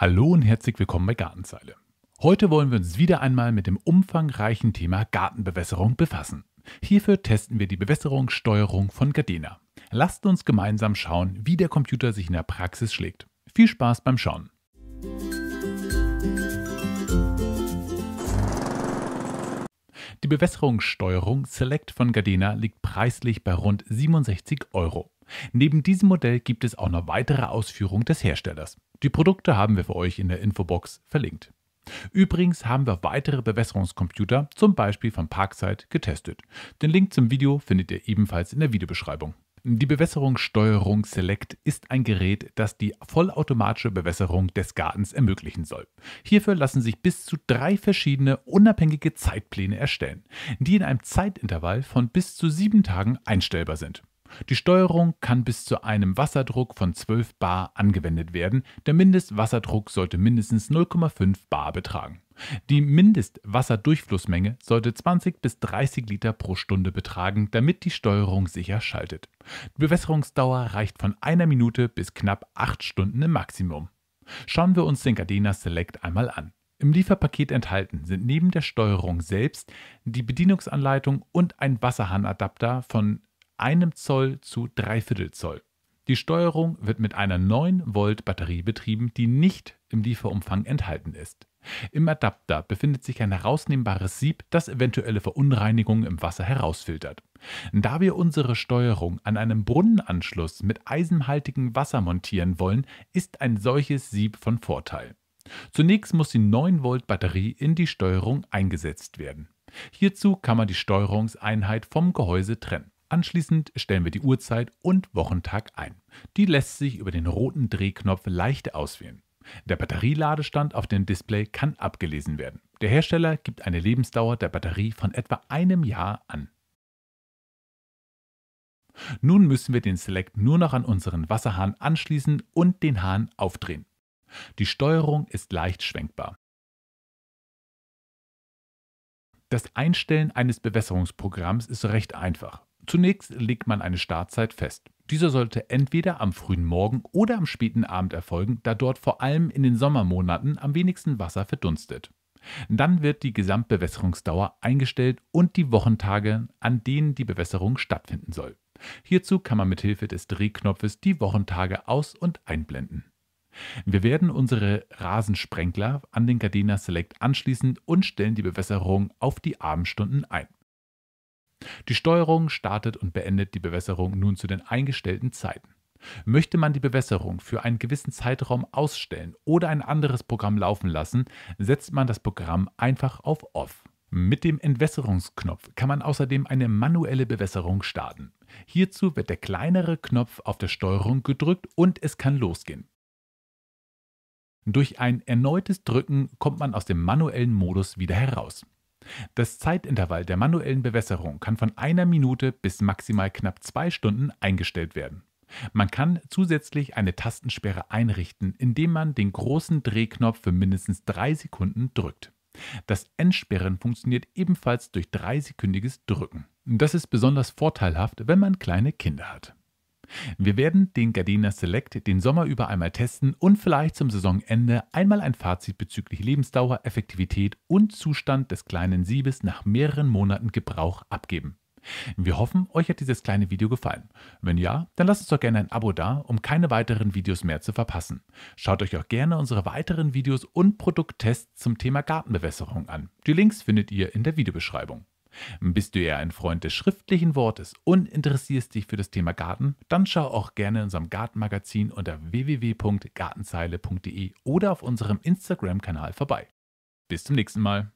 Hallo und herzlich willkommen bei Gartenzeile. Heute wollen wir uns wieder einmal mit dem umfangreichen Thema Gartenbewässerung befassen. Hierfür testen wir die Bewässerungssteuerung von Gardena. Lasst uns gemeinsam schauen, wie der Computer sich in der Praxis schlägt. Viel Spaß beim Schauen! Die Bewässerungssteuerung Select von Gardena liegt preislich bei rund 67 Euro. Neben diesem Modell gibt es auch noch weitere Ausführungen des Herstellers. Die Produkte haben wir für euch in der Infobox verlinkt. Übrigens haben wir weitere Bewässerungscomputer, zum Beispiel von Parkside, getestet. Den Link zum Video findet ihr ebenfalls in der Videobeschreibung. Die Bewässerungssteuerung Select ist ein Gerät, das die vollautomatische Bewässerung des Gartens ermöglichen soll. Hierfür lassen sich bis zu drei verschiedene unabhängige Zeitpläne erstellen, die in einem Zeitintervall von bis zu sieben Tagen einstellbar sind. Die Steuerung kann bis zu einem Wasserdruck von 12 bar angewendet werden. Der Mindestwasserdruck sollte mindestens 0,5 bar betragen. Die Mindestwasserdurchflussmenge sollte 20 bis 30 Liter pro Stunde betragen, damit die Steuerung sicher schaltet. Die Bewässerungsdauer reicht von einer Minute bis knapp 8 Stunden im Maximum. Schauen wir uns den Gardena Select einmal an. Im Lieferpaket enthalten sind neben der Steuerung selbst die Bedienungsanleitung und ein Wasserhahnadapter von einem Zoll zu dreiviertel Zoll. Die Steuerung wird mit einer 9 Volt Batterie betrieben, die nicht im Lieferumfang enthalten ist. Im Adapter befindet sich ein herausnehmbares Sieb, das eventuelle Verunreinigungen im Wasser herausfiltert. Da wir unsere Steuerung an einem Brunnenanschluss mit eisenhaltigem Wasser montieren wollen, ist ein solches Sieb von Vorteil. Zunächst muss die 9 Volt Batterie in die Steuerung eingesetzt werden. Hierzu kann man die Steuerungseinheit vom Gehäuse trennen. Anschließend stellen wir die Uhrzeit und Wochentag ein. Die lässt sich über den roten Drehknopf leicht auswählen. Der Batterieladestand auf dem Display kann abgelesen werden. Der Hersteller gibt eine Lebensdauer der Batterie von etwa einem Jahr an. Nun müssen wir den Select nur noch an unseren Wasserhahn anschließen und den Hahn aufdrehen. Die Steuerung ist leicht schwenkbar. Das Einstellen eines Bewässerungsprogramms ist recht einfach. Zunächst legt man eine Startzeit fest. Dieser sollte entweder am frühen Morgen oder am späten Abend erfolgen, da dort vor allem in den Sommermonaten am wenigsten Wasser verdunstet. Dann wird die Gesamtbewässerungsdauer eingestellt und die Wochentage, an denen die Bewässerung stattfinden soll. Hierzu kann man mit Hilfe des Drehknopfes die Wochentage aus- und einblenden. Wir werden unsere Rasensprengler an den Gardena Select anschließen und stellen die Bewässerung auf die Abendstunden ein. Die Steuerung startet und beendet die Bewässerung nun zu den eingestellten Zeiten. Möchte man die Bewässerung für einen gewissen Zeitraum ausstellen oder ein anderes Programm laufen lassen, setzt man das Programm einfach auf Off. Mit dem Entwässerungsknopf kann man außerdem eine manuelle Bewässerung starten. Hierzu wird der kleinere Knopf auf der Steuerung gedrückt und es kann losgehen. Durch ein erneutes Drücken kommt man aus dem manuellen Modus wieder heraus. Das Zeitintervall der manuellen Bewässerung kann von einer Minute bis maximal knapp zwei Stunden eingestellt werden. Man kann zusätzlich eine Tastensperre einrichten, indem man den großen Drehknopf für mindestens drei Sekunden drückt. Das Entsperren funktioniert ebenfalls durch dreisekündiges Drücken. Das ist besonders vorteilhaft, wenn man kleine Kinder hat. Wir werden den Gardena Select den Sommer über einmal testen und vielleicht zum Saisonende einmal ein Fazit bezüglich Lebensdauer, Effektivität und Zustand des kleinen Siebes nach mehreren Monaten Gebrauch abgeben. Wir hoffen, euch hat dieses kleine Video gefallen. Wenn ja, dann lasst uns doch gerne ein Abo da, um keine weiteren Videos mehr zu verpassen. Schaut euch auch gerne unsere weiteren Videos und Produkttests zum Thema Gartenbewässerung an. Die Links findet ihr in der Videobeschreibung. Bist du eher ein Freund des schriftlichen Wortes und interessierst dich für das Thema Garten? Dann schau auch gerne in unserem Gartenmagazin unter www.gartenzeile.de oder auf unserem Instagram-Kanal vorbei. Bis zum nächsten Mal.